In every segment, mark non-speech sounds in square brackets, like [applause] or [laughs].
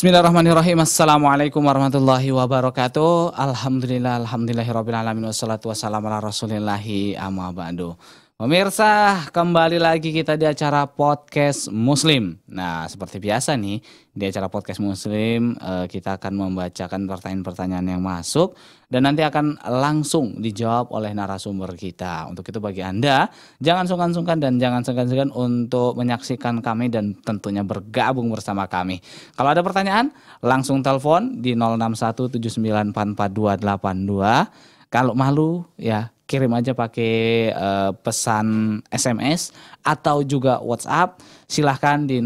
Bismillahirrahmanirrahim. Assalamualaikum warahmatullahi wabarakatuh. Alhamdulillah, alhamdulillahirrahmanirrahim. alamin wassalatu wassalamu ala rasulillahi amma ba'du. Pemirsa, kembali lagi kita di acara podcast Muslim. Nah, seperti biasa nih, di acara podcast Muslim eh, kita akan membacakan pertanyaan-pertanyaan yang masuk dan nanti akan langsung dijawab oleh narasumber kita. Untuk itu bagi Anda, jangan sungkan-sungkan dan jangan segan-segan untuk menyaksikan kami dan tentunya bergabung bersama kami. Kalau ada pertanyaan, langsung telepon di 0617944282. Kalau malu ya kirim aja pakai uh, pesan SMS atau juga WhatsApp silahkan di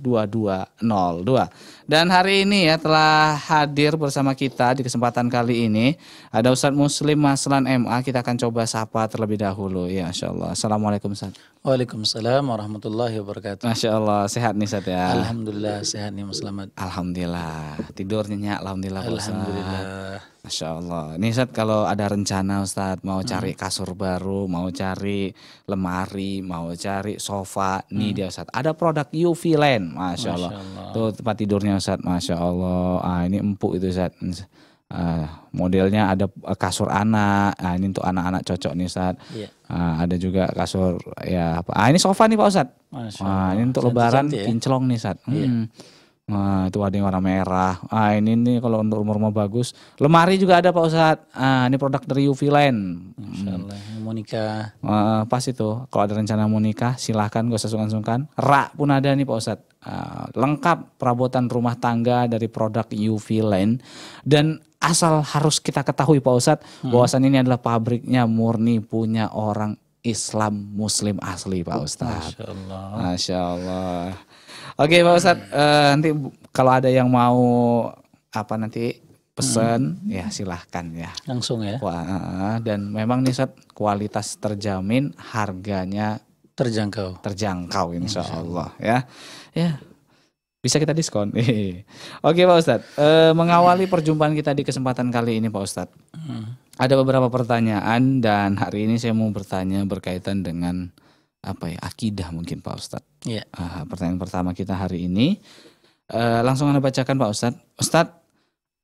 085277992202 dan hari ini ya telah hadir bersama kita di kesempatan kali ini ada Ustadz Muslim Maslan MA kita akan coba sapa terlebih dahulu ya Insya Allah Assalamualaikum Ustadz Waalaikumsalam warahmatullahi wabarakatuh Masya Allah sehat nih Ustadz ya Alhamdulillah sehat nih Muslimat Alhamdulillah tidurnya nyak Alhamdulillah Alhamdulillah Masya Allah. Ini Ustaz kalau ada rencana Ustaz mau hmm. cari kasur baru, mau cari lemari, mau cari sofa, hmm. nih dia Ustaz. Ada produk UV Land, Masya, Masya Allah. Allah. Tuh tempat tidurnya Ustaz, Masya Allah. Ah, ini empuk itu Ustaz. Uh, modelnya ada eh, kasur anak, nah, ini untuk anak-anak cocok nih Ustaz. Yeah. Iya. Uh, ada juga kasur ya apa? Ah ini sofa nih Pak Ustaz. Masya ah, ini untuk lebaran ya? kinclong nih Ustaz. Iya. Hmm. Nah, itu ada yang warna merah. Ah, ini nih kalau untuk rumah-rumah bagus. Lemari juga ada Pak Ustadz. Ah, ini produk dari UV Line. Insyaallah, hmm. mau nikah. Ah, pas itu. Kalau ada rencana mau nikah, silahkan gue sesungkan sungkan-sungkan. Rak pun ada nih Pak Ustadz. Ah, lengkap perabotan rumah tangga dari produk UV Line. Dan asal harus kita ketahui Pak Ustadz, hmm. bahwasan ini adalah pabriknya murni punya orang Islam Muslim asli Pak oh, Ustadz. Masya Allah. Masya Allah. Oke, okay, Pak Ustadz, uh, nanti kalau ada yang mau apa nanti pesan hmm. ya silahkan ya langsung ya Wah, eh, dan memang nih Ustad kualitas terjamin harganya terjangkau terjangkau insya, insya Allah. ya ya bisa kita diskon [laughs] oke Pak Ustad, uh, eh, mengawali perjumpaan kita di kesempatan kali ini Pak Ustad, hmm. ada beberapa pertanyaan dan hari ini saya mau bertanya berkaitan dengan apa ya akidah mungkin Pak Ustadz. Ya. pertanyaan pertama kita hari ini eh, langsung anda bacakan Pak Ustad. Ustad,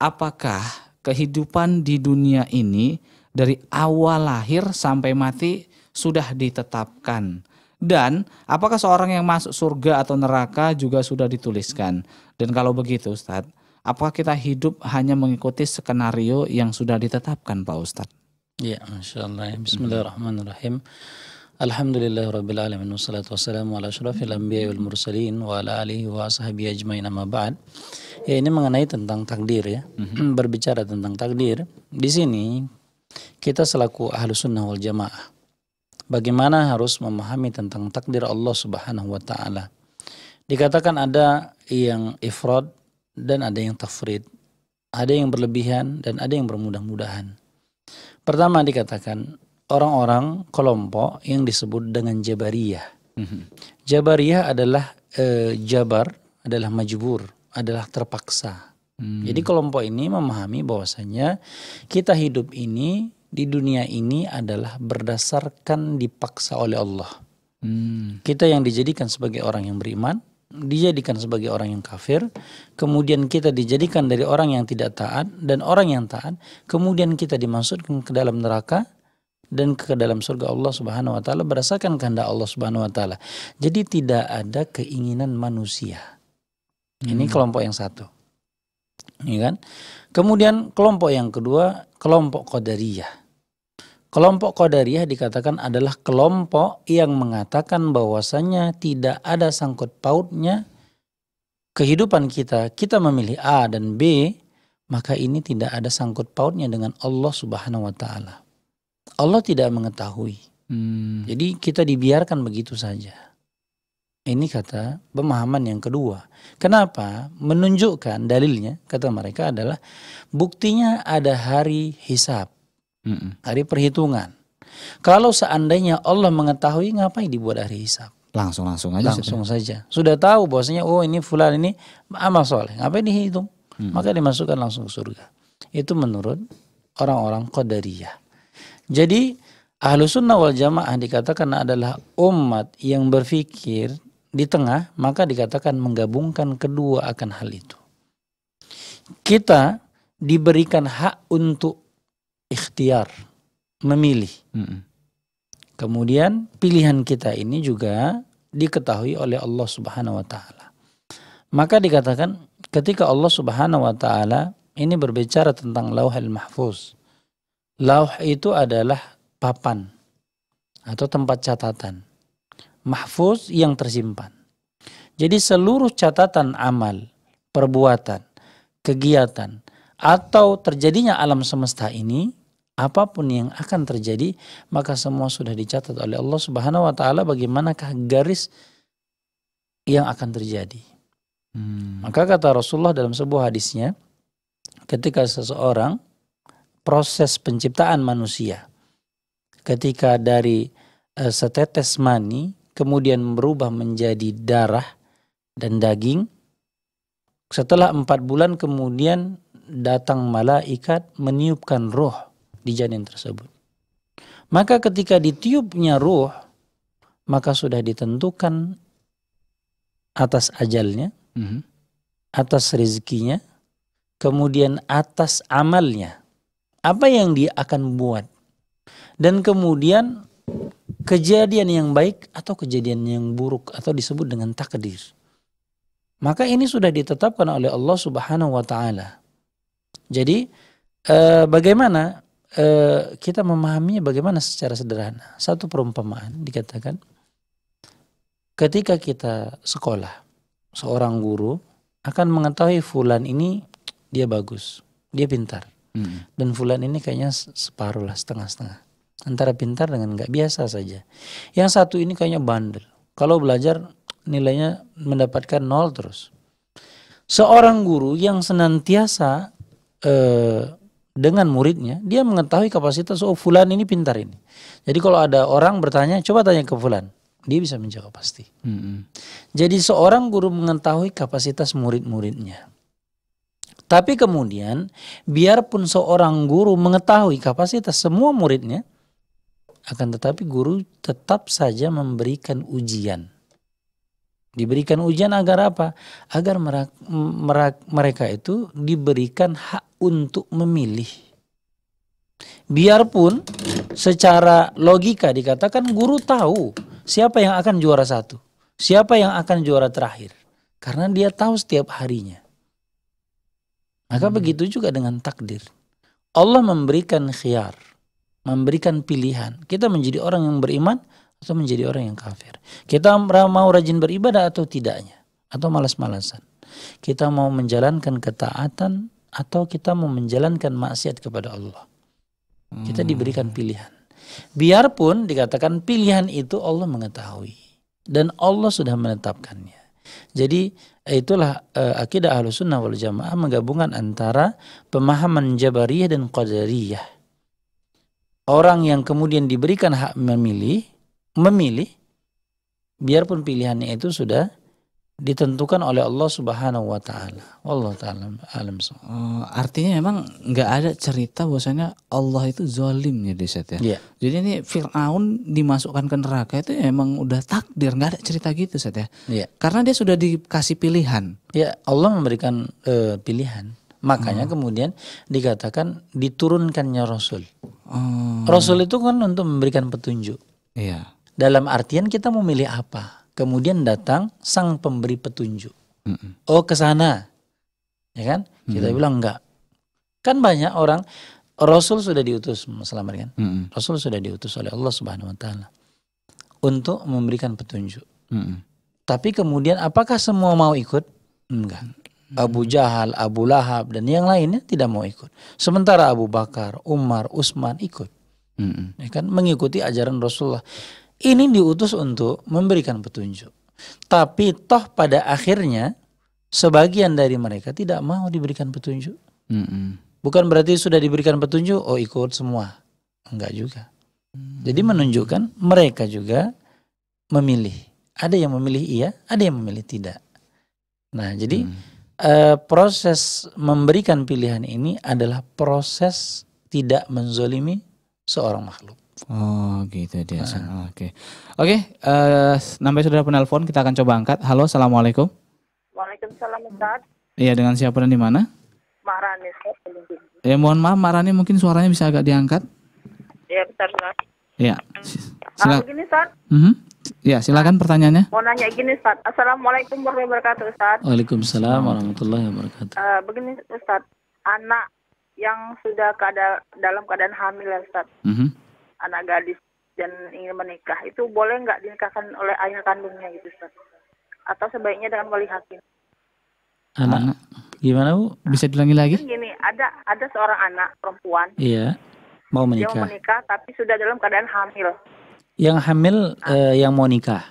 apakah kehidupan di dunia ini dari awal lahir sampai mati sudah ditetapkan? Dan apakah seorang yang masuk surga atau neraka juga sudah dituliskan? Dan kalau begitu Ustadz, apakah kita hidup hanya mengikuti skenario yang sudah ditetapkan Pak Ustadz? Ya, Masya Allah. Bismillahirrahmanirrahim. Hmm. Alhamdulillah Rabbil Alamin Wassalatu wassalamu ala syurafil anbiya wal mursalin Wa ala alihi wa ashabi ajmain amma ba'd Ya ini mengenai tentang takdir ya mm-hmm. Berbicara tentang takdir Di sini kita selaku ahlu sunnah wal jamaah Bagaimana harus memahami tentang takdir Allah subhanahu wa ta'ala Dikatakan ada yang ifrod dan ada yang tafrid Ada yang berlebihan dan ada yang bermudah-mudahan Pertama dikatakan orang-orang kelompok yang disebut dengan Jabariyah. Mm-hmm. Jabariyah adalah e, Jabar adalah majbur, adalah terpaksa. Mm. Jadi kelompok ini memahami bahwasanya kita hidup ini di dunia ini adalah berdasarkan dipaksa oleh Allah. Hmm. Kita yang dijadikan sebagai orang yang beriman, dijadikan sebagai orang yang kafir, kemudian kita dijadikan dari orang yang tidak taat dan orang yang taat, kemudian kita dimasukkan ke dalam neraka dan ke dalam surga Allah Subhanahu wa taala berdasarkan kehendak Allah Subhanahu wa taala. Jadi tidak ada keinginan manusia. Ini hmm. kelompok yang satu. Ini iya kan? Kemudian kelompok yang kedua, kelompok Qadariyah. Kelompok Qadariyah dikatakan adalah kelompok yang mengatakan bahwasanya tidak ada sangkut pautnya kehidupan kita. Kita memilih A dan B, maka ini tidak ada sangkut pautnya dengan Allah Subhanahu wa taala. Allah tidak mengetahui. Hmm. Jadi kita dibiarkan begitu saja. Ini kata pemahaman yang kedua. Kenapa? Menunjukkan dalilnya kata mereka adalah buktinya ada hari hisab, hmm. hari perhitungan. Kalau seandainya Allah mengetahui ngapain dibuat hari hisab? Langsung langsung aja. Langsung saja. saja. Sudah tahu bahwasanya oh ini fulan ini amal soleh. Ngapain dihitung? hmm Maka dimasukkan langsung ke surga. Itu menurut orang-orang qadariyah. Jadi ahlu sunnah wal jamaah dikatakan adalah umat yang berfikir di tengah maka dikatakan menggabungkan kedua akan hal itu. Kita diberikan hak untuk ikhtiar memilih. Mm -mm. Kemudian pilihan kita ini juga diketahui oleh Allah Subhanahu wa taala. Maka dikatakan ketika Allah Subhanahu wa taala ini berbicara tentang Lauhul Mahfuz. Lauh itu adalah papan atau tempat catatan. Mahfuz yang tersimpan. Jadi seluruh catatan amal, perbuatan, kegiatan, atau terjadinya alam semesta ini, apapun yang akan terjadi, maka semua sudah dicatat oleh Allah Subhanahu wa taala bagaimanakah garis yang akan terjadi. Hmm. Maka kata Rasulullah dalam sebuah hadisnya, ketika seseorang proses penciptaan manusia. Ketika dari uh, setetes mani kemudian berubah menjadi darah dan daging. Setelah empat bulan kemudian datang malaikat meniupkan roh di janin tersebut. Maka ketika ditiupnya roh maka sudah ditentukan atas ajalnya, mm -hmm. atas rezekinya, kemudian atas amalnya apa yang dia akan buat dan kemudian kejadian yang baik atau kejadian yang buruk atau disebut dengan takdir. Maka ini sudah ditetapkan oleh Allah Subhanahu wa taala. Jadi eh, bagaimana eh, kita memahaminya bagaimana secara sederhana? Satu perumpamaan dikatakan ketika kita sekolah, seorang guru akan mengetahui fulan ini dia bagus, dia pintar. Hmm. Dan Fulan ini kayaknya separuh lah setengah-setengah. Antara pintar dengan nggak biasa saja. Yang satu ini kayaknya bandel. Kalau belajar nilainya mendapatkan nol terus. Seorang guru yang senantiasa eh, dengan muridnya, dia mengetahui kapasitas oh Fulan ini pintar ini. Jadi kalau ada orang bertanya, coba tanya ke Fulan, dia bisa menjawab pasti. -hmm. hmm. Jadi seorang guru mengetahui kapasitas murid-muridnya. Tapi kemudian biarpun seorang guru mengetahui kapasitas semua muridnya, akan tetapi guru tetap saja memberikan ujian. Diberikan ujian agar apa? Agar merak, merak, mereka itu diberikan hak untuk memilih. Biarpun secara logika dikatakan guru tahu siapa yang akan juara satu, siapa yang akan juara terakhir. Karena dia tahu setiap harinya. Maka hmm. begitu juga dengan takdir. Allah memberikan khiyar, memberikan pilihan. Kita menjadi orang yang beriman atau menjadi orang yang kafir. Kita mau rajin beribadah atau tidaknya, atau malas-malasan. Kita mau menjalankan ketaatan atau kita mau menjalankan maksiat kepada Allah. Kita hmm. diberikan pilihan. Biarpun dikatakan pilihan itu Allah mengetahui dan Allah sudah menetapkannya. Jadi itulah uh, akidah ahlu sunnah wal jamaah menggabungkan antara pemahaman jabariyah dan qadariyah. Orang yang kemudian diberikan hak memilih, memilih, biarpun pilihannya itu sudah ditentukan oleh Allah Subhanahu wa taala. Allah taala alam. Oh, artinya memang nggak ada cerita bahwasanya Allah itu zalim ya Deset ya. Yeah. Jadi ini Firaun dimasukkan ke neraka itu ya emang udah takdir, nggak ada cerita gitu Set ya. Yeah. Karena dia sudah dikasih pilihan. Ya, yeah, Allah memberikan uh, pilihan. Makanya hmm. kemudian dikatakan diturunkannya Rasul. Hmm. Rasul itu kan untuk memberikan petunjuk. Iya. Yeah. Dalam artian kita memilih apa? Kemudian datang sang pemberi petunjuk. Mm-mm. Oh ke sana, ya kan? Mm-mm. Kita bilang enggak. Kan banyak orang Rasul sudah diutus, selamat kan? Mm-mm. Rasul sudah diutus oleh Allah Subhanahu Wa Taala untuk memberikan petunjuk. Mm-mm. Tapi kemudian apakah semua mau ikut? Enggak. Abu Jahal, Abu Lahab dan yang lainnya tidak mau ikut. Sementara Abu Bakar, Umar, Utsman ikut. Mm-mm. Ya kan mengikuti ajaran Rasulullah. Ini diutus untuk memberikan petunjuk. Tapi toh pada akhirnya sebagian dari mereka tidak mau diberikan petunjuk. Mm -mm. Bukan berarti sudah diberikan petunjuk, oh ikut semua. Enggak juga. Hmm. Jadi menunjukkan mereka juga memilih. Ada yang memilih iya, ada yang memilih tidak. Nah jadi mm. uh, proses memberikan pilihan ini adalah proses tidak menzolimi seorang makhluk. Oh gitu dia. Nah. Oke, nah. oke. Okay. Eh, okay, uh, sampai sudah penelpon kita akan coba angkat. Halo, assalamualaikum. Waalaikumsalam Ustaz. Iya dengan siapa dan di mana? Marani. Ya eh, mohon maaf Marani mungkin suaranya bisa agak diangkat. Iya besar Ustaz. Iya. Hmm. Ah, mhm. iya. Silakan. Ah, begini Ustaz. Mm -hmm. Ya silakan pertanyaannya. Mau nanya gini Ustaz. Assalamualaikum warahmatullahi wabarakatuh Ustaz. Waalaikumsalam warahmatullahi wabarakatuh. Uh, begini Ustaz. Anak yang sudah keada dalam keadaan hamil ya Ustaz. Mm -hmm anak gadis dan ingin menikah itu boleh nggak dinikahkan oleh ayah kandungnya gitu Ustaz? Atau sebaiknya dengan wali hakim? Anak gimana Bu? Bisa diulangi lagi? Gini, ada ada seorang anak perempuan. Iya. Mau menikah. yang mau menikah tapi sudah dalam keadaan hamil. Yang hamil nah. eh, yang mau nikah.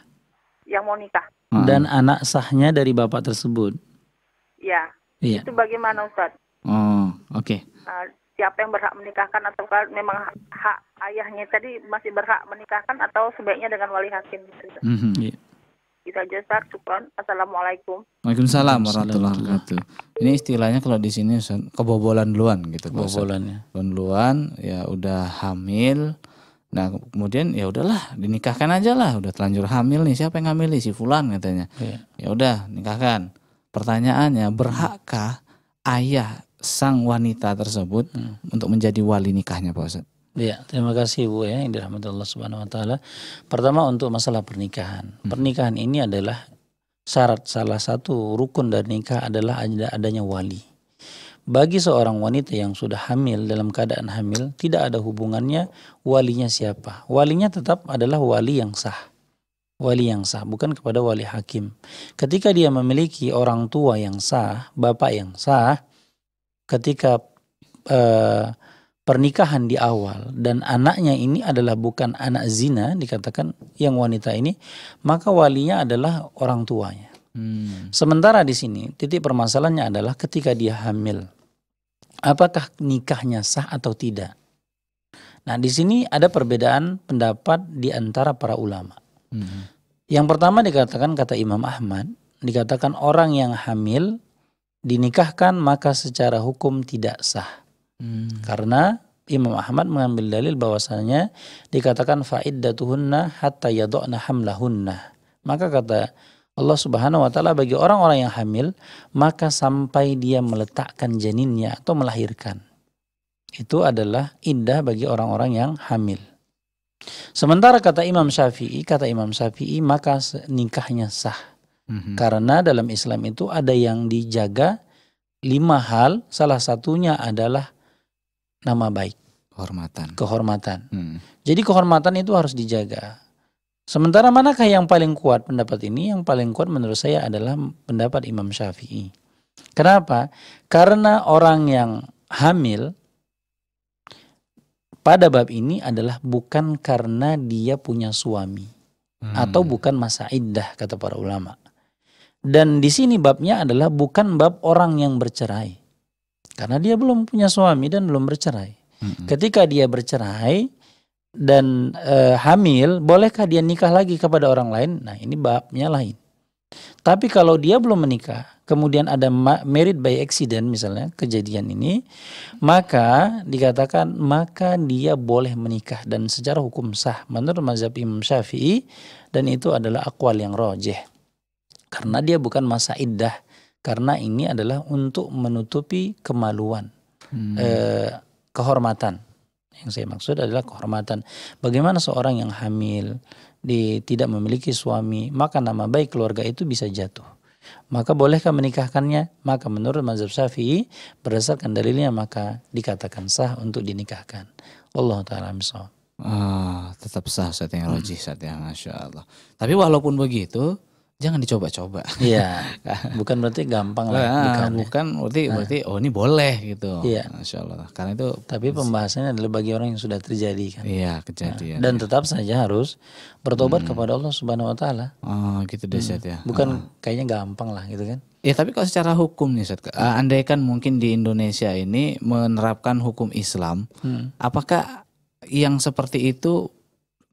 Yang mau nikah. Hmm. Dan hmm. anak sahnya dari bapak tersebut. Ya. Iya. Itu bagaimana Ustaz? Oh, oke. Okay. Nah, siapa yang berhak menikahkan atau memang hak ayahnya tadi masih berhak menikahkan atau sebaiknya dengan wali hakim gitu. Mm -hmm, iya. Kita aja Ustaz, Assalamualaikum. Waalaikumsalam warahmatullahi wabarakatuh. Ini istilahnya kalau di sini kebobolan duluan gitu. Kebobolan ya. Duluan ya udah hamil. Nah kemudian ya udahlah dinikahkan aja lah udah telanjur hamil nih siapa yang hamil si fulan katanya. Iya. Ya udah nikahkan. Pertanyaannya berhakkah ayah sang wanita tersebut hmm. untuk menjadi wali nikahnya Pak Ustaz. Ya, terima kasih Bu ya, yang dirahmati Allah Subhanahu wa taala. Pertama untuk masalah pernikahan. Hmm. Pernikahan ini adalah syarat salah satu rukun dari nikah adalah adanya wali. Bagi seorang wanita yang sudah hamil dalam keadaan hamil, tidak ada hubungannya walinya siapa. Walinya tetap adalah wali yang sah. Wali yang sah, bukan kepada wali hakim. Ketika dia memiliki orang tua yang sah, bapak yang sah, ketika eh, pernikahan di awal dan anaknya ini adalah bukan anak zina dikatakan yang wanita ini maka walinya adalah orang tuanya. Hmm. Sementara di sini titik permasalahannya adalah ketika dia hamil apakah nikahnya sah atau tidak. Nah di sini ada perbedaan pendapat di antara para ulama. Hmm. Yang pertama dikatakan kata Imam Ahmad dikatakan orang yang hamil dinikahkan maka secara hukum tidak sah. Hmm. Karena Imam Ahmad mengambil dalil bahwasanya dikatakan faiddatuhunna hatta hamlahunna. Maka kata Allah Subhanahu wa taala bagi orang-orang yang hamil maka sampai dia meletakkan janinnya atau melahirkan. Itu adalah indah bagi orang-orang yang hamil. Sementara kata Imam Syafi'i, kata Imam Syafi'i maka nikahnya sah. Mhm. Karena dalam Islam itu ada yang dijaga lima hal, salah satunya adalah nama baik. Kehormatan. Kehormatan. Hmm. Jadi kehormatan itu harus dijaga. Sementara manakah yang paling kuat pendapat ini? Yang paling kuat menurut saya adalah pendapat Imam Syafi'i. Kenapa? Karena orang yang hamil pada bab ini adalah bukan karena dia punya suami hmm. atau bukan masa iddah kata para ulama. Dan di sini babnya adalah bukan bab orang yang bercerai. Karena dia belum punya suami dan belum bercerai. Mm-hmm. Ketika dia bercerai dan e, hamil, bolehkah dia nikah lagi kepada orang lain? Nah, ini babnya lain. Tapi kalau dia belum menikah, kemudian ada merit by accident misalnya kejadian ini, maka dikatakan maka dia boleh menikah dan secara hukum sah menurut mazhab Imam Syafi'i dan itu adalah akwal yang rojeh. Karena dia bukan masa iddah. Karena ini adalah untuk menutupi kemaluan, hmm. eh, kehormatan. Yang saya maksud adalah kehormatan. Bagaimana seorang yang hamil, di, tidak memiliki suami, maka nama baik keluarga itu bisa jatuh. Maka bolehkah menikahkannya? Maka menurut mazhab Syafi'i berdasarkan dalilnya maka dikatakan sah untuk dinikahkan. Allah taala misal. Ah, tetap sah saat yang hmm. roji, saat ya, masya Allah. Tapi walaupun begitu, jangan dicoba-coba. Iya. [laughs] Kan? bukan berarti gampang lah. Nah, bukan, bukan berarti nah. berarti oh ini boleh gitu. Iya. Masya Allah. Karena itu. Tapi pembahasannya adalah bagi orang yang sudah terjadi kan. Iya kejadian. Nah, dan tetap saja harus bertobat hmm. kepada Allah Subhanahu Wa Taala. Oh gitu deh hmm. ya. Bukan oh. kayaknya gampang lah gitu kan. Ya tapi kalau secara hukum nih Ustaz, eh, andaikan mungkin di Indonesia ini menerapkan hukum Islam, hmm. apakah yang seperti itu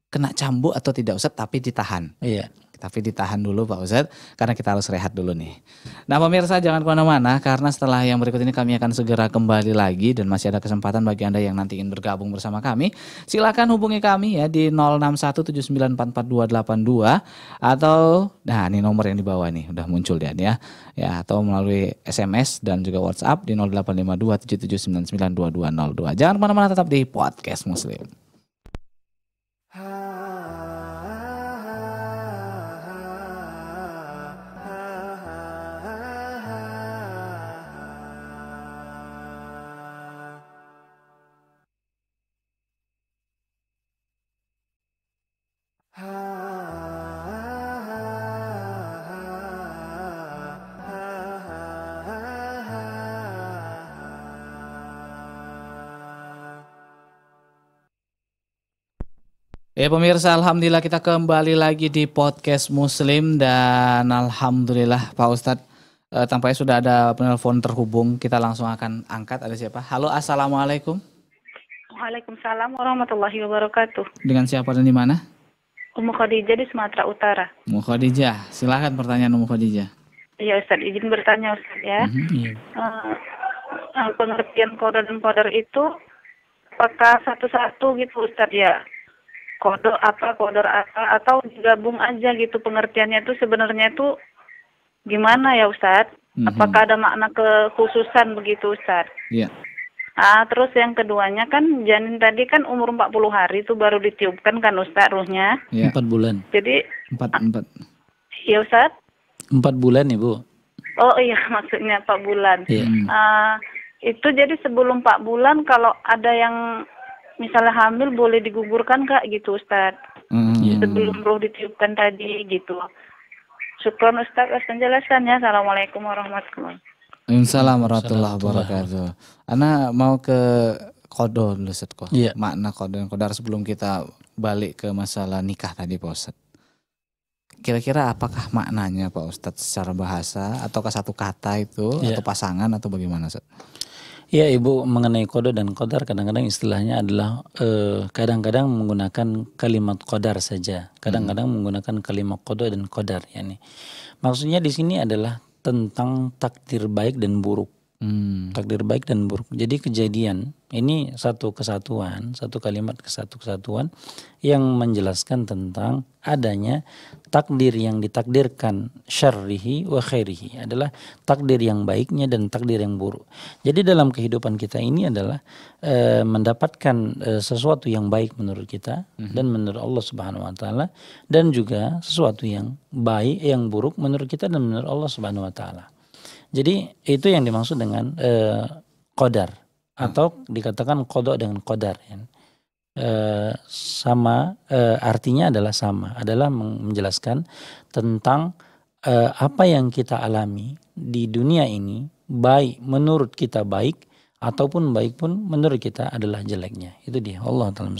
kena cambuk atau tidak usah, tapi ditahan? Iya. Tapi ditahan dulu Pak Ustadz, karena kita harus rehat dulu nih. Nah pemirsa jangan kemana-mana, karena setelah yang berikut ini kami akan segera kembali lagi dan masih ada kesempatan bagi Anda yang nanti ingin bergabung bersama kami. Silahkan hubungi kami ya di 0617944282 atau nah ini nomor yang di bawah nih udah muncul dia, ya ya atau melalui SMS dan juga WhatsApp di 085277992202. Jangan kemana-mana tetap di podcast Muslim. Ya pemirsa, alhamdulillah kita kembali lagi di podcast Muslim dan alhamdulillah Pak Ustadz eh, tampaknya sudah ada penelpon terhubung. Kita langsung akan angkat. Ada siapa? Halo, assalamualaikum. Waalaikumsalam warahmatullahi wabarakatuh. Dengan siapa dan di mana? Umu Khadijah di Sumatera Utara. Umu Khadijah, silahkan pertanyaan Umu Khadijah. Iya Ustadz, izin bertanya Ustadz ya. Mm -hmm, iya. uh, uh, pengertian kodar dan kodar itu apakah satu-satu gitu Ustadz ya? kodok apa kodor apa atau digabung aja gitu pengertiannya itu sebenarnya itu gimana ya Ustadz? Mm-hmm. Apakah ada makna kekhususan begitu Ustadz? Iya. Yeah. Ah, terus yang keduanya kan janin tadi kan umur 40 hari itu baru ditiupkan kan Ustadz ruhnya? Iya. Empat Yeah. 4 bulan. Jadi empat ah, empat. Iya Ustadz? Empat bulan ibu. Oh [laughs] iya maksudnya empat bulan. Iya. Yeah. Hmm. Uh, itu jadi sebelum 4 bulan kalau ada yang misalnya hamil boleh digugurkan kak gitu Ustadz mm, iya. sebelum roh ditiupkan tadi gitu Syukron Ustadz atas jelasannya Assalamualaikum warahmatullahi wabarakatuh Assalamualaikum warahmatullahi wabarakatuh Ana mau ke kodon dulu Ustaz kok. Yeah. Makna kodon kodar sebelum kita balik ke masalah nikah tadi Pak Ustaz. Kira-kira apakah maknanya Pak Ustadz secara bahasa ataukah satu kata itu yeah. atau pasangan atau bagaimana Ustaz? Ya Ibu, mengenai kodo dan kodar kadang-kadang istilahnya adalah eh, kadang-kadang menggunakan kalimat kodar saja. Kadang-kadang hmm. menggunakan kalimat kodo dan kodar. Yani. Maksudnya di sini adalah tentang takdir baik dan buruk. Hmm. Takdir baik dan buruk. Jadi kejadian ini satu kesatuan, satu kalimat satu kesatuan yang menjelaskan tentang adanya takdir yang ditakdirkan syarrihi wa khairihi adalah takdir yang baiknya dan takdir yang buruk. Jadi dalam kehidupan kita ini adalah e, mendapatkan e, sesuatu yang baik menurut kita hmm. dan menurut Allah Subhanahu wa taala dan juga sesuatu yang baik yang buruk menurut kita dan menurut Allah Subhanahu wa taala. Jadi itu yang dimaksud dengan e, eh, kodar hmm. atau dikatakan kodok dengan kodar. Ya. E, sama e, artinya adalah sama adalah menjelaskan tentang e, apa yang kita alami di dunia ini baik menurut kita baik ataupun baik pun menurut kita adalah jeleknya itu dia Allah taala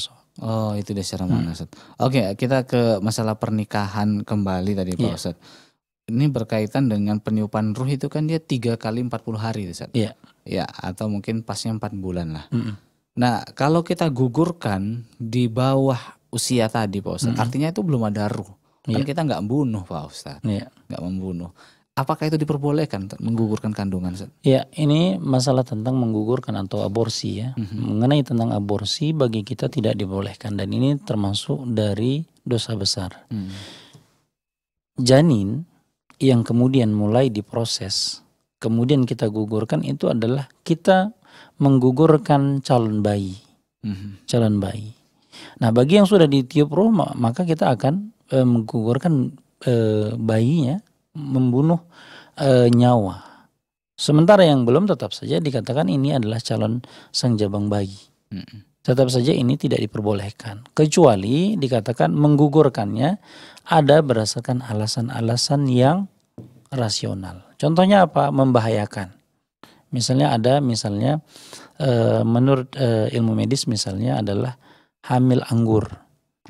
Oh itu dia secara hmm. Oke kita ke masalah pernikahan kembali tadi Pak yeah. Ustaz ini berkaitan dengan peniupan ruh itu kan dia tiga kali empat puluh hari Ustaz. Iya. Ya, atau mungkin pasnya empat bulan lah. Mm -mm. Nah, kalau kita gugurkan di bawah usia tadi Pak Ustaz, mm -mm. artinya itu belum ada ruh. Kan yeah. kita nggak membunuh Pak Ustaz. Iya. Yeah. Nggak membunuh. Apakah itu diperbolehkan menggugurkan kandungan Ustaz? Ya, ini masalah tentang menggugurkan atau aborsi ya. Mm -hmm. Mengenai tentang aborsi bagi kita tidak dibolehkan dan ini termasuk dari dosa besar. Mm. Janin yang kemudian mulai diproses, kemudian kita gugurkan itu adalah kita menggugurkan calon bayi, hmm calon bayi. Nah, bagi yang sudah ditiup roh, maka kita akan e, menggugurkan e, bayinya, membunuh e, nyawa. Sementara yang belum tetap saja dikatakan ini adalah calon sang jabang bayi. hmm Tetap saja ini tidak diperbolehkan, kecuali dikatakan menggugurkannya ada berdasarkan alasan-alasan yang rasional. Contohnya apa? Membahayakan. Misalnya ada misalnya e, menurut e, ilmu medis misalnya adalah hamil anggur. Oh,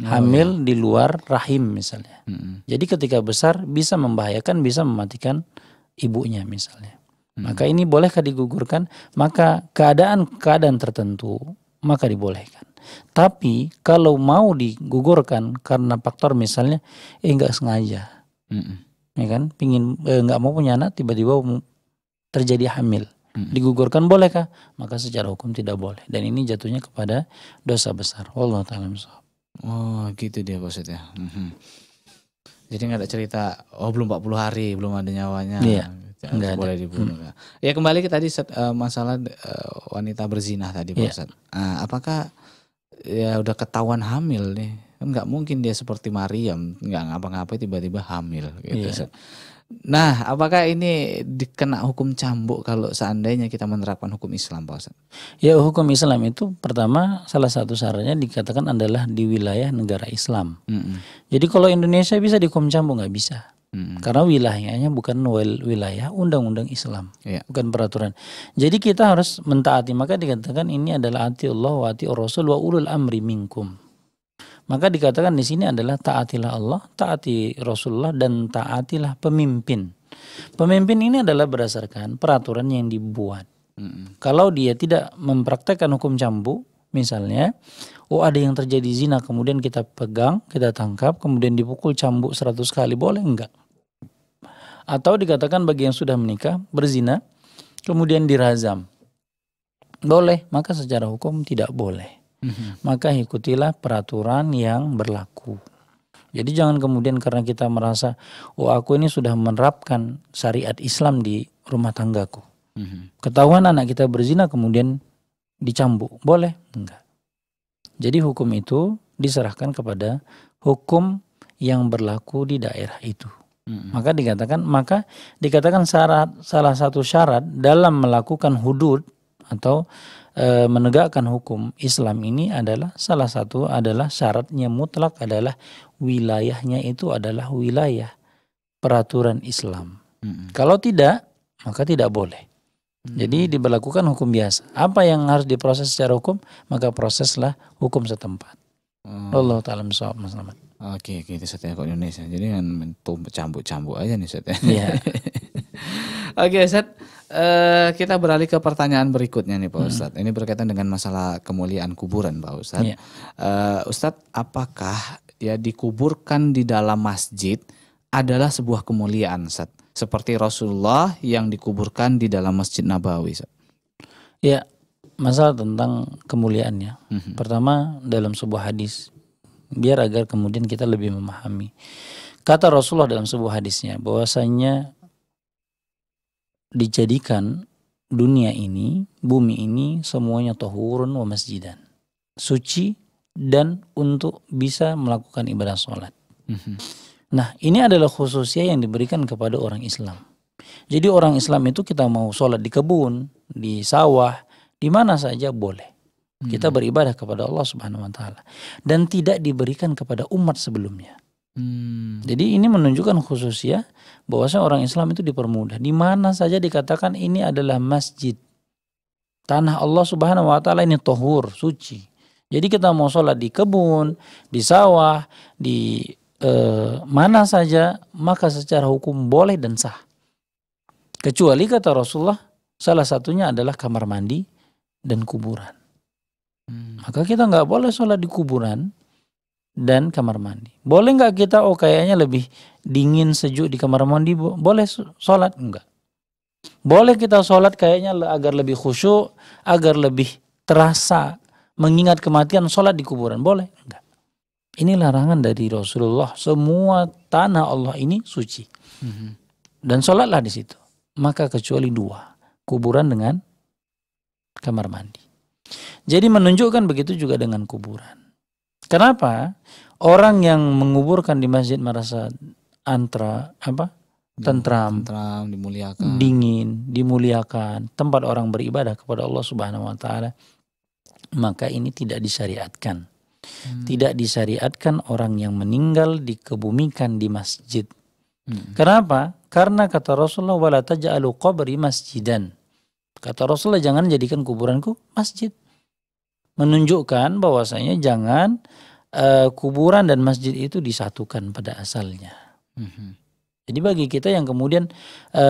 iya. hamil ya. di luar rahim misalnya. -hmm. Jadi ketika besar bisa membahayakan, bisa mematikan ibunya misalnya. -hmm. Maka ini bolehkah digugurkan? Maka keadaan-keadaan tertentu maka dibolehkan. Tapi kalau mau digugurkan karena faktor misalnya eh nggak sengaja, mm -mm. ya kan, pingin eh, nggak eh, mau punya anak tiba-tiba terjadi hamil, mm -mm. digugurkan bolehkah? Maka secara hukum tidak boleh dan ini jatuhnya kepada dosa besar. Wallahu taala Oh gitu dia maksudnya. Mm -hmm. Jadi nggak ada cerita, oh belum 40 hari, belum ada nyawanya. Iya. Enggak boleh dibunuh. Hmm. Ya kembali ke tadi set, uh, masalah uh, wanita berzinah tadi Pak yeah. Iya. Nah, apakah ya udah ketahuan hamil nih? Kan nggak mungkin dia seperti Maryam nggak ngapa-ngapain tiba-tiba hamil gitu. Yeah. Set. Nah, apakah ini dikena hukum cambuk kalau seandainya kita menerapkan hukum Islam, Pak Ustaz? Ya, hukum Islam itu pertama salah satu sarannya dikatakan adalah di wilayah negara Islam. Mm -hmm. Jadi kalau Indonesia bisa dihukum cambuk nggak bisa. Karena wilayahnya bukan wilayah undang-undang Islam, yeah. bukan peraturan. Jadi kita harus mentaati. Maka dikatakan ini adalah ati Allah wa ati Rasul wa ulul amri minkum. Maka dikatakan di sini adalah taatilah Allah, taati Rasulullah dan taatilah pemimpin. Pemimpin ini adalah berdasarkan peraturan yang dibuat. Hmm. Kalau dia tidak mempraktekkan hukum cambuk misalnya, oh ada yang terjadi zina, kemudian kita pegang, kita tangkap, kemudian dipukul cambuk 100 kali, boleh enggak? Atau dikatakan bagi yang sudah menikah, berzina, kemudian dirazam. Boleh, maka secara hukum tidak boleh. Mhm. Maka ikutilah peraturan yang berlaku. Jadi jangan kemudian karena kita merasa, oh aku ini sudah menerapkan syariat Islam di rumah tanggaku. Mhm. Ketahuan anak kita berzina kemudian dicambuk. Boleh? Enggak. Jadi hukum itu diserahkan kepada hukum yang berlaku di daerah itu. Maka dikatakan maka dikatakan syarat salah satu syarat dalam melakukan hudud atau e, menegakkan hukum Islam ini adalah salah satu adalah syaratnya mutlak adalah wilayahnya itu adalah wilayah peraturan Islam. Hmm. Kalau tidak maka tidak boleh. Hmm. Jadi diberlakukan hukum biasa. Apa yang harus diproses secara hukum maka proseslah hukum setempat. Hmm. Oh. Allah taala Mas Oke, okay, gitu setnya kok Indonesia. Jadi kan cambuk-cambuk aja nih setnya. Iya. [laughs] Oke, set uh, eh, kita beralih ke pertanyaan berikutnya nih Pak Ustad. Hmm. Ini berkaitan dengan masalah kemuliaan kuburan Pak Ustad. Iya. Uh, eh, Ustad, apakah ya dikuburkan di dalam masjid adalah sebuah kemuliaan set? Seperti Rasulullah yang dikuburkan di dalam masjid Nabawi. Ustaz. Ya, masalah tentang kemuliaannya. -hmm. Pertama dalam sebuah hadis biar agar kemudian kita lebih memahami. Kata Rasulullah dalam sebuah hadisnya bahwasanya dijadikan dunia ini, bumi ini semuanya tohurun wa masjidan. Suci dan untuk bisa melakukan ibadah sholat. Mhm. Nah ini adalah khususnya yang diberikan kepada orang Islam. Jadi orang Islam itu kita mau sholat di kebun, di sawah, di mana saja boleh. Hmm. Kita beribadah kepada Allah Subhanahu wa taala dan tidak diberikan kepada umat sebelumnya. Hmm. Jadi ini menunjukkan khususnya bahwa orang Islam itu dipermudah. Di mana saja dikatakan ini adalah masjid. Tanah Allah Subhanahu wa taala ini tohur, suci. Jadi kita mau sholat di kebun, di sawah, di eh, mana saja, maka secara hukum boleh dan sah. Kecuali kata Rasulullah, salah satunya adalah kamar mandi dan kuburan maka kita nggak boleh sholat di kuburan dan kamar mandi. Boleh nggak kita oh kayaknya lebih dingin sejuk di kamar mandi? Boleh sholat enggak? Boleh kita sholat kayaknya agar lebih khusyuk, agar lebih terasa mengingat kematian sholat di kuburan. Boleh enggak? Ini larangan dari Rasulullah. Semua tanah Allah ini suci. Mhm. Dan sholatlah di situ. Maka kecuali dua. Kuburan dengan kamar mandi. Jadi menunjukkan begitu juga dengan kuburan. Kenapa? Orang yang menguburkan di masjid merasa antra apa? tentram, tentram dimuliakan. Dingin, dimuliakan. Tempat orang beribadah kepada Allah Subhanahu wa taala. Maka ini tidak disyariatkan. Hmm. Tidak disyariatkan orang yang meninggal dikebumikan di masjid. Hmm. Kenapa? Karena kata Rasulullah wala taj'alu qabri masjidan. Kata Rasulullah jangan jadikan kuburanku masjid. Menunjukkan bahwasanya jangan uh, kuburan dan masjid itu disatukan pada asalnya. Mm-hmm. Jadi bagi kita yang kemudian e,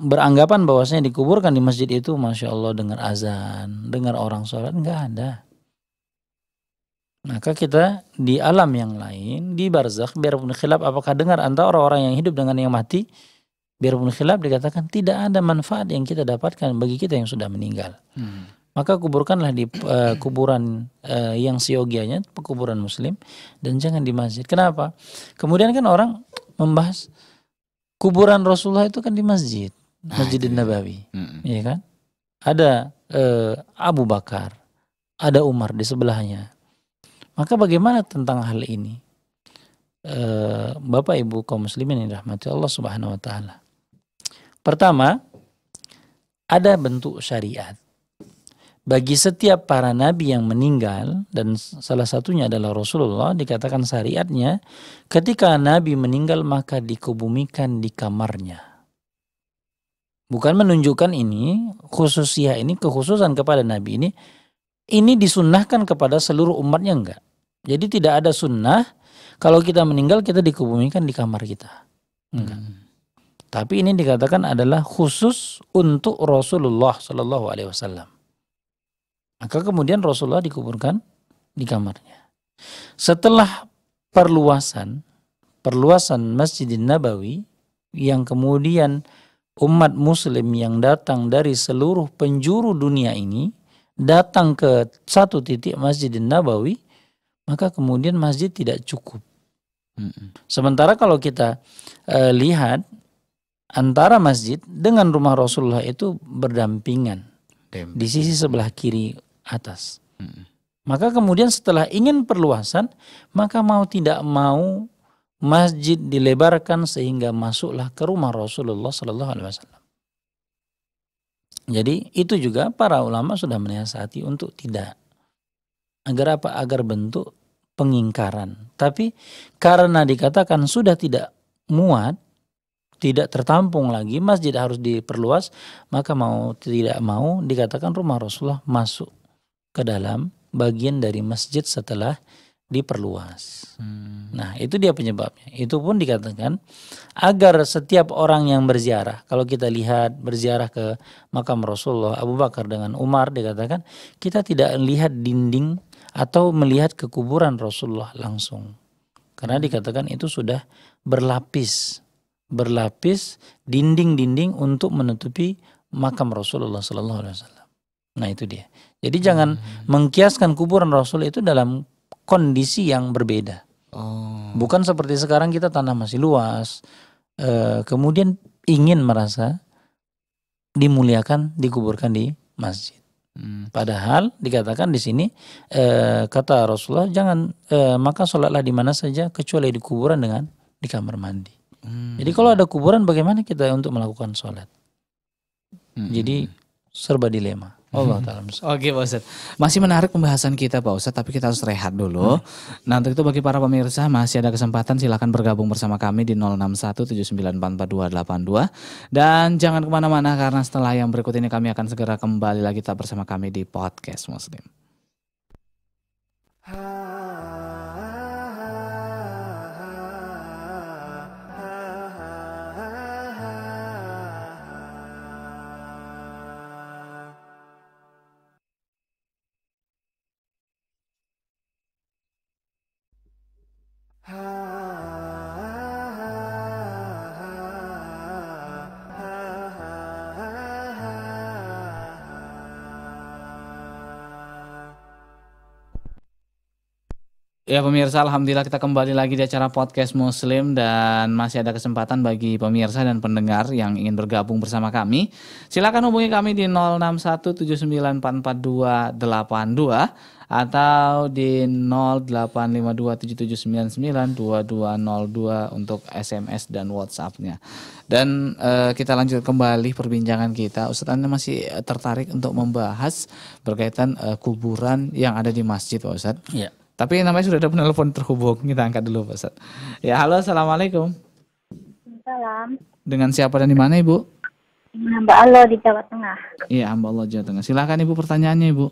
beranggapan bahwasanya dikuburkan di masjid itu, masya Allah dengar azan, dengar orang sholat nggak ada. Maka kita di alam yang lain, di barzakh, biarpun khilaf apakah dengar antara orang-orang yang hidup dengan yang mati, biarpun khilaf dikatakan tidak ada manfaat yang kita dapatkan bagi kita yang sudah meninggal. Hmm. Maka kuburkanlah di uh, kuburan uh, yang siogianya pekuburan muslim dan jangan di masjid. Kenapa? Kemudian kan orang membahas kuburan Rasulullah itu kan di masjid, nah, Masjid Nabawi. Hmm. Iya kan? Ada uh, Abu Bakar, ada Umar di sebelahnya. Maka bagaimana tentang hal ini? Uh, Bapak Ibu kaum muslimin yang dirahmati Allah Subhanahu wa taala. Pertama, ada bentuk syariat. Bagi setiap para nabi yang meninggal, dan salah satunya adalah Rasulullah, dikatakan syariatnya, ketika nabi meninggal maka dikubumikan di kamarnya. Bukan menunjukkan ini, khususnya ini, kekhususan kepada nabi ini, ini disunnahkan kepada seluruh umatnya enggak. Jadi tidak ada sunnah kalau kita meninggal kita dikubumikan di kamar kita. Enggak. Hmm. Tapi ini dikatakan adalah khusus untuk Rasulullah Shallallahu Alaihi Wasallam. Maka kemudian Rasulullah dikuburkan di kamarnya. Setelah perluasan, perluasan Masjid Nabawi yang kemudian umat muslim yang datang dari seluruh penjuru dunia ini datang ke satu titik Masjid Nabawi, maka kemudian masjid tidak cukup. Hmm. Sementara kalau kita e, lihat antara masjid dengan rumah Rasulullah itu berdampingan di sisi sebelah kiri atas. Hmm. Maka kemudian setelah ingin perluasan, maka mau tidak mau masjid dilebarkan sehingga masuklah ke rumah Rasulullah Sallallahu Alaihi Wasallam. Jadi itu juga para ulama sudah menyiasati untuk tidak agar apa agar bentuk pengingkaran. Tapi karena dikatakan sudah tidak muat, tidak tertampung lagi, masjid harus diperluas, maka mau tidak mau dikatakan rumah Rasulullah masuk ke dalam bagian dari masjid setelah diperluas. Hmm. Nah, itu dia penyebabnya. Itu pun dikatakan agar setiap orang yang berziarah, kalau kita lihat berziarah ke makam Rasulullah Abu Bakar dengan Umar dikatakan kita tidak lihat dinding atau melihat ke kuburan Rasulullah langsung. Karena hmm. dikatakan itu sudah berlapis berlapis dinding-dinding untuk menutupi makam Rasulullah Sallallahu Alaihi Wasallam. Nah itu dia. Jadi jangan hmm. mengkiaskan kuburan Rasul itu dalam kondisi yang berbeda. Oh. Bukan seperti sekarang kita tanah masih luas, e, kemudian ingin merasa dimuliakan, dikuburkan di masjid. Hmm. Padahal dikatakan di sini e, kata Rasulullah jangan e, maka sholatlah di mana saja kecuali di kuburan dengan di kamar mandi. Hmm. Jadi kalau ada kuburan bagaimana kita untuk melakukan sholat? Hmm. Jadi serba dilema. Hmm. Allah taala. Oke, Pak Ustaz. Masih hmm. menarik pembahasan kita, Pak Ustaz, tapi kita harus rehat dulu. Hmm. Nah, untuk itu bagi para pemirsa masih ada kesempatan silahkan bergabung bersama kami di 0617944282 dan jangan kemana mana karena setelah yang berikut ini kami akan segera kembali lagi tak bersama kami di podcast Muslim. Ha. Ya pemirsa, alhamdulillah kita kembali lagi di acara podcast Muslim dan masih ada kesempatan bagi pemirsa dan pendengar yang ingin bergabung bersama kami. Silakan hubungi kami di 0617944282 atau di 085277992202 untuk SMS dan WhatsAppnya. Dan eh, kita lanjut kembali perbincangan kita. Ustaz Anda masih tertarik untuk membahas berkaitan eh, kuburan yang ada di masjid, Pak Ustaz? Iya. Tapi namanya sudah ada penelpon terhubung. Kita angkat dulu Pak Ustaz. Ya halo assalamualaikum. Salam. Dengan siapa dan di mana Ibu? Mbak Allah di Jawa Tengah. Iya Mbak Allah Jawa Tengah. Silahkan Ibu pertanyaannya Ibu.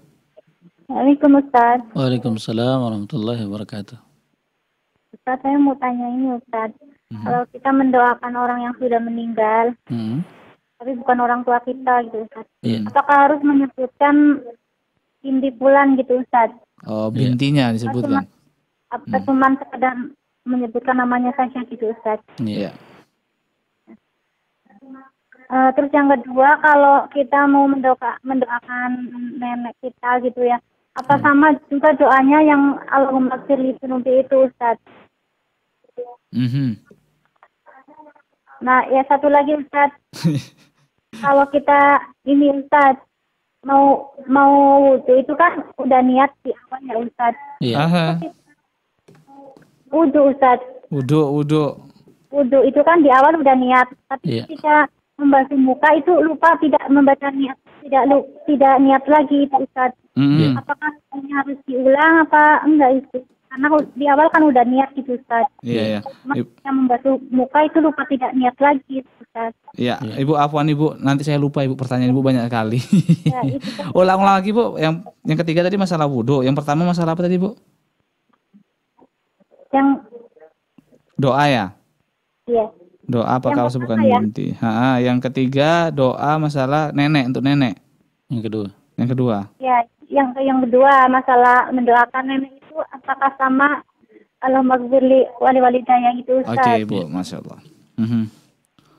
Waalaikumsalam Ustaz. Waalaikumsalam warahmatullahi wabarakatuh. Ustaz saya mau tanya ini Ustaz. Hmm. Kalau kita mendoakan orang yang sudah meninggal, hmm. tapi bukan orang tua kita gitu Ustaz. Yeah. Apakah harus menyebutkan inti bulan gitu Ustaz? Oh, iya. bintinya yeah. disebutkan. Apa hmm. sekedar menyebutkan namanya saja gitu Ustaz. Iya. Uh, terus yang kedua kalau kita mau mendoka, mendoakan nenek kita gitu ya, apa hmm. sama juga doanya yang Allahumma firli dunubi itu Ustaz. Mm -hmm. Nah, ya satu lagi Ustaz. [laughs] kalau kita ini Ustaz, mau mau wudhu itu kan udah niat di awal ya Ustad, Iya. Wudhu Ustad. Wudhu, wudhu. Wudhu itu kan di awal udah niat, tapi iya. ketika membasuh muka itu lupa tidak membaca niat, tidak lu, tidak niat lagi Pak Ustad. Mm -hmm. Apakah ini harus diulang apa enggak itu? karena di awal kan udah niat gitu Ustaz. Iya, iya. Yang membasuh muka itu lupa tidak niat lagi Ustaz. Iya, ya. Ibu afwan Ibu, nanti saya lupa Ibu pertanyaan Ibu banyak kali. Ya, Ulang-ulang lagi Bu, yang yang ketiga tadi masalah wudhu, yang pertama masalah apa tadi Bu? Yang doa ya? Iya. Doa apa kalau bukan ya? binti? Ha, yang ketiga doa masalah nenek untuk nenek. Yang kedua. Yang kedua. Iya, yang yang kedua masalah mendoakan nenek apakah sama Allah maghfirli wali wali daya gitu Oke okay, Bu, Masya Allah. Mm-hmm.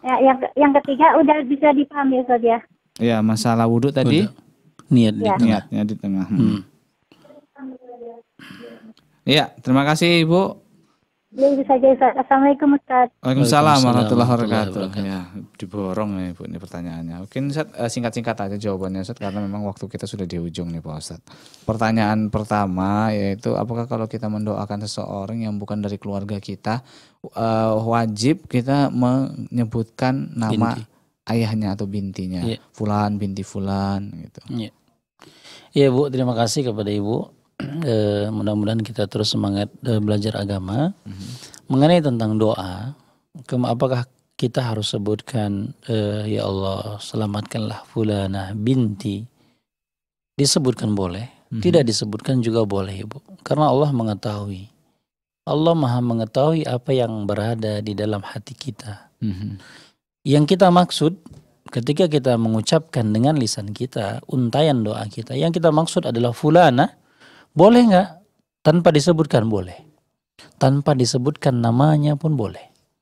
Ya, yang, yang ketiga udah bisa dipahami Ustaz ya. Ya, masalah wudhu tadi. Udah. Niat di ya. tengah. Niatnya di tengah. Hmm. hmm. Ya, terima kasih Ibu. Ya bisa jadi. Assalamualaikum Ustaz. Waalaikumsalam warahmatullahi wabarakatuh. Ya, diborong nih Bu ini pertanyaannya. Mungkin Ustaz eh, singkat-singkat aja jawabannya Ustaz karena memang waktu kita sudah di ujung nih Pak Ustaz. Pertanyaan pertama yaitu apakah kalau kita mendoakan seseorang yang bukan dari keluarga kita uh, wajib kita menyebutkan nama Binti. ayahnya atau bintinya. Ya. Fulan binti fulan gitu. Iya. Iya Bu, terima kasih kepada Ibu [clears throat] eh, mudah-mudahan kita terus semangat eh, belajar agama mm-hmm. mengenai tentang doa. Ke, apakah kita harus sebutkan eh, ya Allah selamatkanlah fulana binti? Disebutkan boleh, mm-hmm. tidak disebutkan juga boleh ibu, karena Allah mengetahui. Allah maha mengetahui apa yang berada di dalam hati kita. Mm-hmm. Yang kita maksud ketika kita mengucapkan dengan lisan kita untayan doa kita, yang kita maksud adalah fulana boleh nggak? Tanpa disebutkan boleh. Tanpa disebutkan namanya pun boleh.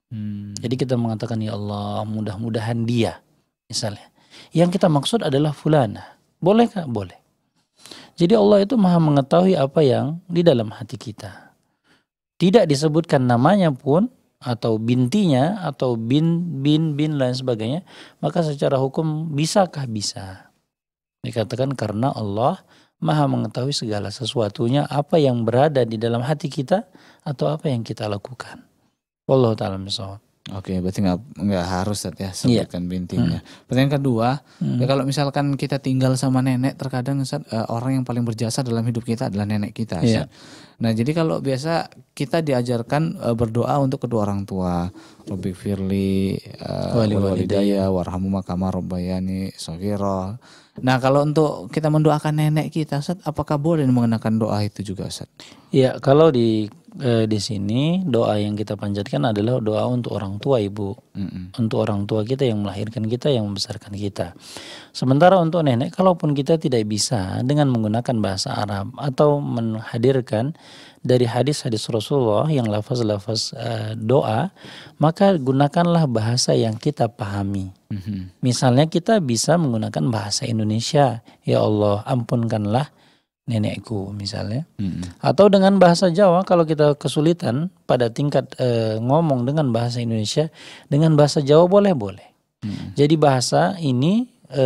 Hmm. Jadi kita mengatakan ya Allah mudah-mudahan dia misalnya. Yang kita maksud adalah fulana. Boleh nggak? Boleh. Jadi Allah itu maha mengetahui apa yang di dalam hati kita. Tidak disebutkan namanya pun atau bintinya atau bin bin bin lain sebagainya maka secara hukum bisakah bisa dikatakan karena Allah maha mengetahui segala sesuatunya apa yang berada di dalam hati kita atau apa yang kita lakukan. Wallahu taala misal. Oke, berarti nggak nggak harus ya iya. sebutkan yeah. bintingnya. Hmm. Pertanyaan kedua, hmm. ya kalau misalkan kita tinggal sama nenek, terkadang Ustaz, uh, orang yang paling berjasa dalam hidup kita adalah nenek kita. Iya. Nah, jadi kalau biasa kita diajarkan uh, berdoa untuk kedua orang tua, Robi Firly, uh, eh, Wali Walidaya, Warhamu Makamar, Robayani, Sofiro Nah kalau untuk kita mendoakan nenek kita, Ustaz, apakah boleh mengenakan doa itu juga Ustaz? Ya kalau di e, di sini doa yang kita panjatkan adalah doa untuk orang tua ibu, mm-hmm. untuk orang tua kita yang melahirkan kita, yang membesarkan kita. Sementara untuk nenek, kalaupun kita tidak bisa dengan menggunakan bahasa Arab atau menghadirkan dari hadis-hadis Rasulullah yang lafaz-lafaz eh, doa, maka gunakanlah bahasa yang kita pahami. Mm-hmm. Misalnya kita bisa menggunakan bahasa Indonesia, ya Allah ampunkanlah nenekku misalnya. Hmm. Atau dengan bahasa Jawa kalau kita kesulitan pada tingkat e, ngomong dengan bahasa Indonesia, dengan bahasa Jawa boleh-boleh. Hmm. Jadi bahasa ini e,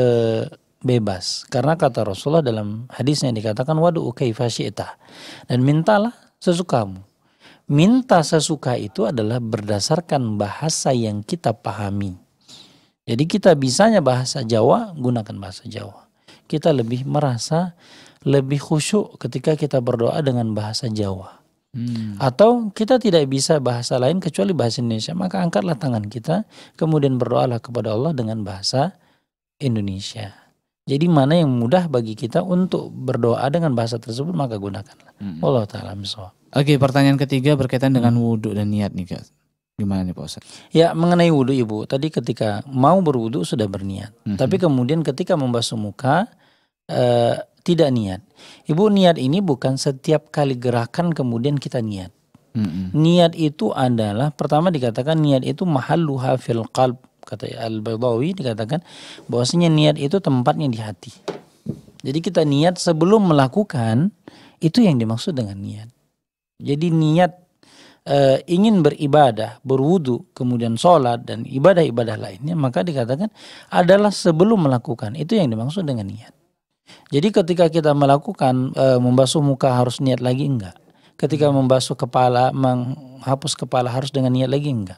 bebas. Karena kata Rasulullah dalam hadisnya dikatakan wadu kaifasyi'ta. Dan mintalah sesukamu. Minta sesuka itu adalah berdasarkan bahasa yang kita pahami. Jadi kita bisanya bahasa Jawa, gunakan bahasa Jawa. Kita lebih merasa lebih khusyuk ketika kita berdoa dengan bahasa Jawa. Hmm. Atau kita tidak bisa bahasa lain kecuali bahasa Indonesia, maka angkatlah tangan kita, kemudian berdoalah kepada Allah dengan bahasa Indonesia. Jadi mana yang mudah bagi kita untuk berdoa dengan bahasa tersebut maka gunakanlah. Hmm. Allah taala misal. Oke, pertanyaan ketiga berkaitan hmm. dengan wudhu dan niat nih, Kak. Gimana nih Pak Ustaz? Ya mengenai wudhu ibu, tadi ketika mau berwudhu sudah berniat. -hmm. Tapi kemudian ketika membasuh muka uh, tidak niat. Ibu niat ini bukan setiap kali gerakan kemudian kita niat. Mm-hmm. Niat itu adalah pertama dikatakan niat itu mahalluha fil qalb kata Al-Baidawi dikatakan bahwasanya niat itu tempatnya di hati. Jadi kita niat sebelum melakukan itu yang dimaksud dengan niat. Jadi niat e, ingin beribadah, berwudu, kemudian sholat dan ibadah-ibadah lainnya maka dikatakan adalah sebelum melakukan itu yang dimaksud dengan niat. Jadi ketika kita melakukan e, membasuh muka harus niat lagi enggak? Ketika hmm. membasuh kepala, menghapus kepala harus dengan niat lagi enggak?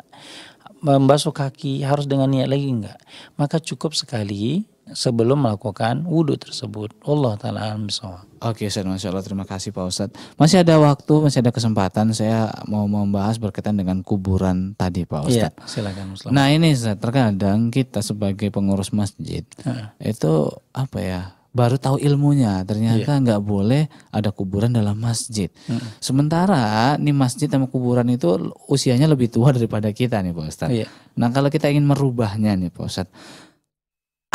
Membasuh kaki harus dengan niat lagi enggak? Maka cukup sekali sebelum melakukan wudhu tersebut. Allah taala alamisawab. Oke, Ustaz, Masya Allah, terima kasih Pak Ustaz. Masih ada waktu, masih ada kesempatan saya mau membahas berkaitan dengan kuburan tadi Pak iya, Ustaz. Iya, silakan Ustaz. Nah, ini Ustaz, terkadang kita sebagai pengurus masjid uh. itu apa ya? baru tahu ilmunya ternyata iya. nggak yeah. boleh ada kuburan dalam masjid. Mm. Sementara nih masjid sama kuburan itu usianya lebih tua daripada kita nih Pak Ustadz. Yeah. Nah kalau kita ingin merubahnya nih Pak Ustadz,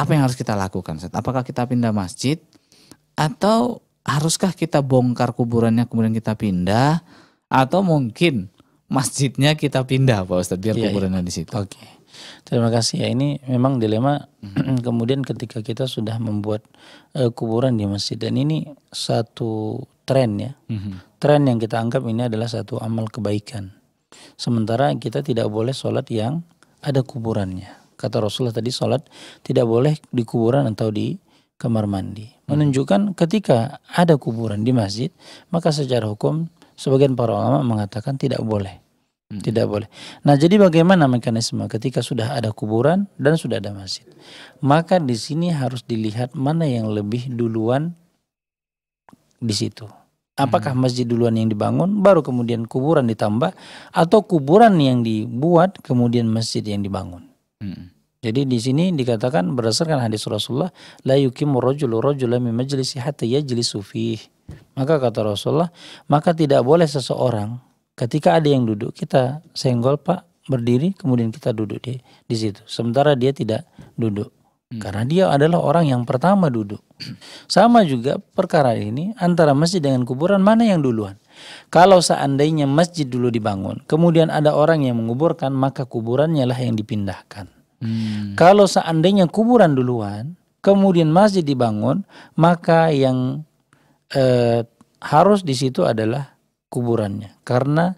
apa yang harus kita lakukan? Ustadz? Apakah kita pindah masjid atau haruskah kita bongkar kuburannya kemudian kita pindah atau mungkin masjidnya kita pindah Pak Ustadz biar yeah, iya. kuburannya yeah. di situ? Oke. Okay. Terima kasih ya ini memang dilema hmm. [clears throat] kemudian ketika kita sudah membuat uh, kuburan di masjid dan ini satu tren ya. Hmm. Tren yang kita anggap ini adalah satu amal kebaikan. Sementara kita tidak boleh sholat yang ada kuburannya. Kata Rasulullah tadi sholat tidak boleh di kuburan atau di kamar mandi. Hmm. Menunjukkan ketika ada kuburan di masjid, maka secara hukum sebagian para ulama mengatakan tidak boleh. Hmm. Tidak boleh. Nah, jadi bagaimana mekanisme ketika sudah ada kuburan dan sudah ada masjid? Maka di sini harus dilihat mana yang lebih duluan di situ. Apakah hmm. masjid duluan yang dibangun, baru kemudian kuburan ditambah, atau kuburan yang dibuat, kemudian masjid yang dibangun? Hmm. Jadi di sini dikatakan berdasarkan hadis Rasulullah, la yukimu rajulu rajula min majlisi hatta yajlisu Maka kata Rasulullah, maka tidak boleh seseorang Ketika ada yang duduk, kita senggol Pak, berdiri kemudian kita duduk di di situ. Sementara dia tidak duduk. Hmm. Karena dia adalah orang yang pertama duduk. Sama juga perkara ini antara masjid dengan kuburan mana yang duluan? Kalau seandainya masjid dulu dibangun, kemudian ada orang yang menguburkan, maka kuburannya lah yang dipindahkan. Hmm. Kalau seandainya kuburan duluan, kemudian masjid dibangun, maka yang eh, harus di situ adalah kuburannya. Karena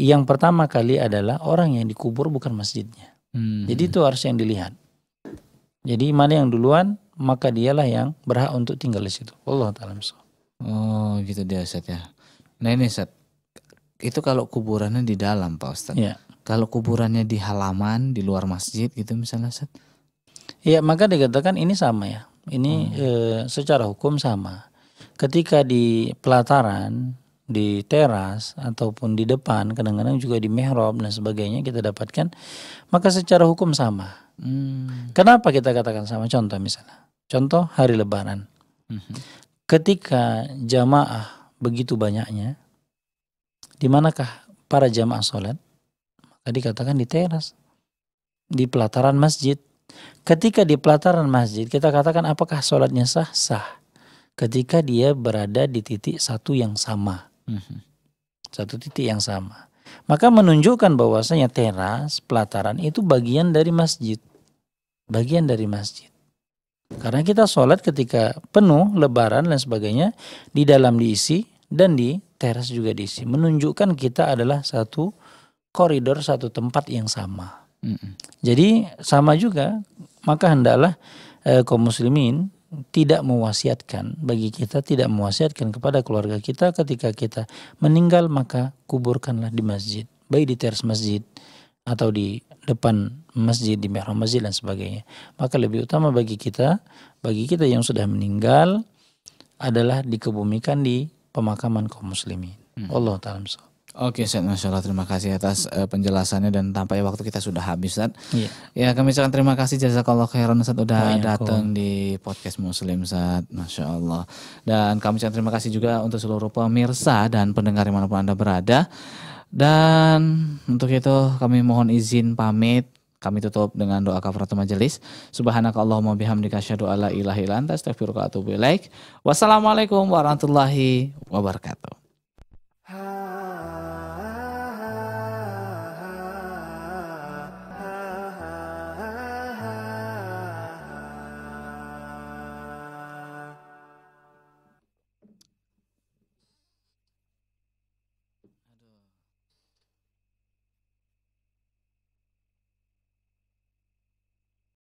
yang pertama kali adalah orang yang dikubur bukan masjidnya. Hmm. Jadi itu harus yang dilihat. Jadi mana yang duluan maka dialah yang berhak untuk tinggal di situ. Allah taala Oh, gitu dia Ustaz ya. Nah ini Ustaz, itu kalau kuburannya di dalam Pak Ustaz. Ya. Kalau kuburannya di halaman, di luar masjid gitu misalnya Ustaz. Iya, maka dikatakan ini sama ya. Ini hmm. e, secara hukum sama. Ketika di pelataran di teras ataupun di depan, kadang-kadang juga di mihrab dan sebagainya kita dapatkan, maka secara hukum sama. Hmm. Kenapa kita katakan sama? Contoh misalnya, contoh hari Lebaran, hmm. ketika jamaah begitu banyaknya, di manakah para jamaah sholat? Maka dikatakan di teras, di pelataran masjid. Ketika di pelataran masjid, kita katakan apakah sholatnya sah? Sah. Ketika dia berada di titik satu yang sama Mhm. Satu titik yang sama. Maka menunjukkan bahwasanya teras, pelataran itu bagian dari masjid. Bagian dari masjid. Karena kita sholat ketika penuh, lebaran dan sebagainya, di dalam diisi dan di teras juga diisi. Menunjukkan kita adalah satu koridor, satu tempat yang sama. Mm -mm. Jadi sama juga, maka hendaklah eh, kaum muslimin tidak mewasiatkan bagi kita tidak mewasiatkan kepada keluarga kita ketika kita meninggal maka kuburkanlah di masjid baik di teras masjid atau di depan masjid di mihrab masjid dan sebagainya maka lebih utama bagi kita bagi kita yang sudah meninggal adalah dikebumikan di pemakaman kaum muslimin hmm. Allah taala Oke, Ustaz. Masya Allah, terima kasih atas uh, penjelasannya dan tampaknya waktu kita sudah habis, Ustaz. Iya. Ya, kami sangat terima kasih jazakallah khairan Ustaz udah oh, ya, datang di podcast Muslim, Ustaz. Masya Allah. Dan kami sangat terima kasih juga untuk seluruh pemirsa dan pendengar dimanapun Anda berada. Dan untuk itu kami mohon izin pamit. Kami tutup dengan doa kafaratul majelis. Subhanakallahumma bihamdika asyhadu alla ilaha illa anta astaghfiruka atubu ilaik. Wassalamualaikum warahmatullahi wabarakatuh.